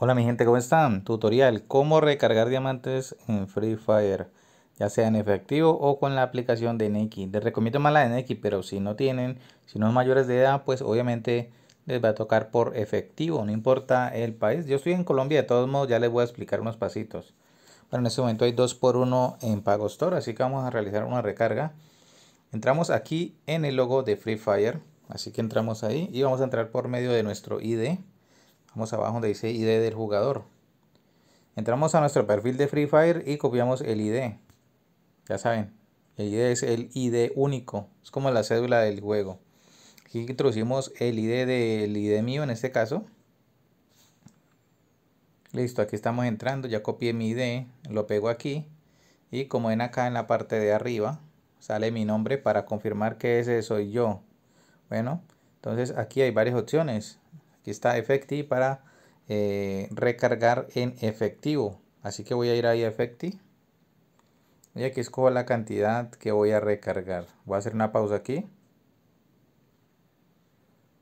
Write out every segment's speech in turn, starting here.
Hola mi gente, ¿cómo están? Tutorial, cómo recargar diamantes en Free Fire, ya sea en efectivo o con la aplicación de Neki. Les recomiendo más la de Neki, pero si no tienen, si no son mayores de edad, pues obviamente les va a tocar por efectivo, no importa el país. Yo estoy en Colombia, de todos modos ya les voy a explicar unos pasitos. Bueno, en este momento hay 2x1 en Pagostor, así que vamos a realizar una recarga. Entramos aquí en el logo de Free Fire, así que entramos ahí y vamos a entrar por medio de nuestro ID. Vamos abajo donde dice ID del jugador. Entramos a nuestro perfil de Free Fire y copiamos el ID. Ya saben, el ID es el ID único. Es como la cédula del juego. Aquí introducimos el ID del ID mío en este caso. Listo, aquí estamos entrando. Ya copié mi ID. Lo pego aquí. Y como ven acá en la parte de arriba, sale mi nombre para confirmar que ese soy yo. Bueno, entonces aquí hay varias opciones está efecti para eh, recargar en efectivo. Así que voy a ir ahí a Effecti. Y aquí escojo la cantidad que voy a recargar. Voy a hacer una pausa aquí.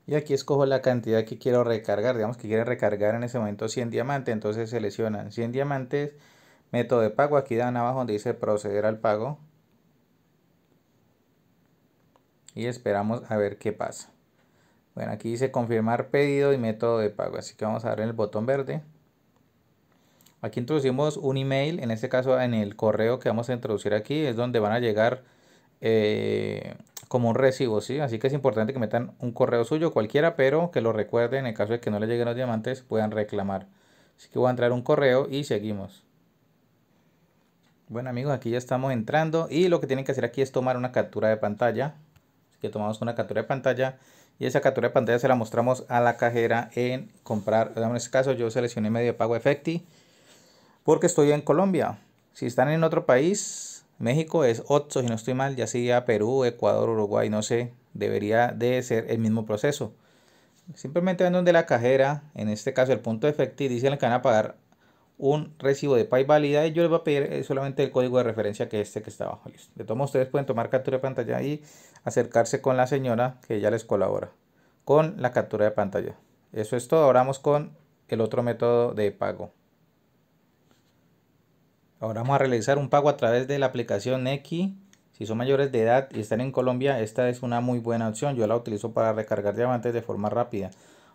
Y aquí escojo la cantidad que quiero recargar. Digamos que quiere recargar en ese momento 100 diamantes. Entonces seleccionan 100 diamantes. Método de pago. Aquí dan abajo donde dice proceder al pago. Y esperamos a ver qué pasa. Bueno, aquí dice confirmar pedido y método de pago. Así que vamos a dar el botón verde. Aquí introducimos un email, en este caso en el correo que vamos a introducir aquí, es donde van a llegar eh, como un recibo, ¿sí? Así que es importante que metan un correo suyo, cualquiera, pero que lo recuerden en el caso de que no le lleguen los diamantes, puedan reclamar. Así que voy a entrar un correo y seguimos. Bueno amigos, aquí ya estamos entrando y lo que tienen que hacer aquí es tomar una captura de pantalla. Así que tomamos una captura de pantalla y esa captura de pantalla se la mostramos a la cajera en comprar. En este caso yo seleccioné medio de pago Efecti porque estoy en Colombia. Si están en otro país, México es 8 si no estoy mal, ya sea Perú, Ecuador, Uruguay, no sé, debería de ser el mismo proceso. Simplemente ven donde la cajera, en este caso el punto Efecti, dice que van a pagar un recibo de válida y yo les voy a pedir eh, solamente el código de referencia que este que está abajo. Listo. De todos ustedes pueden tomar captura de pantalla y acercarse con la señora que ya les colabora con la captura de pantalla. Eso es todo. Ahora vamos con el otro método de pago. Ahora vamos a realizar un pago a través de la aplicación X. Si son mayores de edad y están en Colombia, esta es una muy buena opción. Yo la utilizo para recargar diamantes de forma rápida.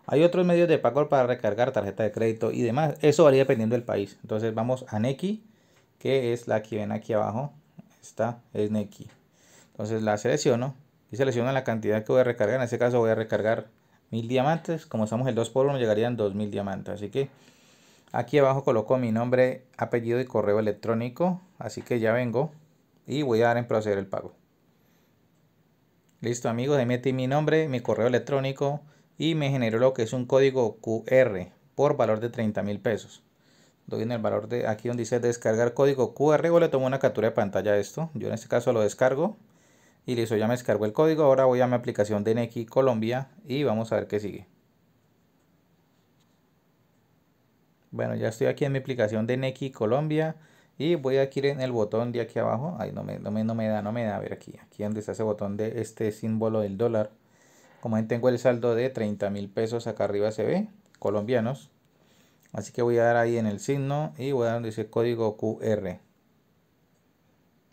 Hay otros medios de pago para recargar tarjeta de crédito y demás. Eso varía dependiendo del país. Entonces vamos a Neki, que es la que ven aquí abajo. Esta es Neki. Entonces la selecciono y selecciono la cantidad que voy a recargar. En este caso voy a recargar mil diamantes. Como estamos el 2 x 1 llegarían mil diamantes. Así que aquí abajo coloco mi nombre, apellido y correo electrónico. Así que ya vengo y voy a dar en proceder el pago. Listo amigos, ahí metí mi nombre, mi correo electrónico y me generó lo que es un código QR por valor de 30 mil pesos. Doy en el valor de aquí donde dice descargar código QR o le tomo una captura de pantalla a esto. Yo en este caso lo descargo y listo, ya me descargo el código. Ahora voy a mi aplicación de Nequi Colombia y vamos a ver qué sigue. Bueno, ya estoy aquí en mi aplicación De Nequi Colombia y voy a ir en el botón de aquí abajo. Ay, no me, no me da, no me da. A ver aquí, aquí donde está ese botón de este símbolo del dólar como ven, tengo el saldo de 30 mil pesos acá arriba se ve, colombianos. Así que voy a dar ahí en el signo y voy a dar donde dice código QR.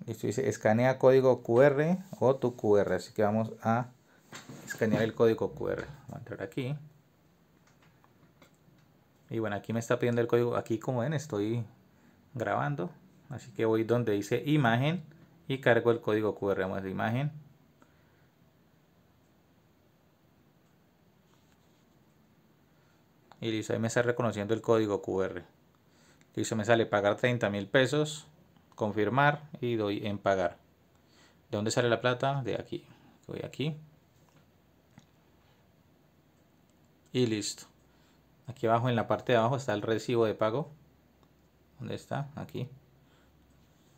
Esto dice escanea código QR o tu QR. Así que vamos a escanear el código QR. Voy a entrar aquí. Y bueno, aquí me está pidiendo el código. Aquí como ven estoy grabando. Así que voy donde dice imagen y cargo el código QR. Vamos a imagen. y listo, ahí me está reconociendo el código QR. Listo, me sale pagar 30 mil pesos, confirmar y doy en pagar. ¿De dónde sale la plata? De aquí. Voy aquí. Y listo. Aquí abajo, en la parte de abajo, está el recibo de pago. ¿Dónde está? Aquí.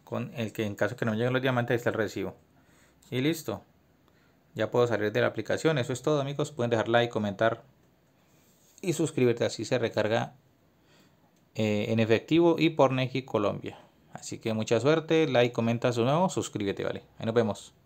Con el que en caso que no lleguen los diamantes, está el recibo. Y listo. Ya puedo salir de la aplicación. Eso es todo amigos. Pueden dejar like, comentar y suscríbete, Así se recarga eh, en efectivo y por Nequi Colombia. Así que mucha suerte, like, comenta su nuevo, suscríbete, ¿vale? Ahí nos vemos.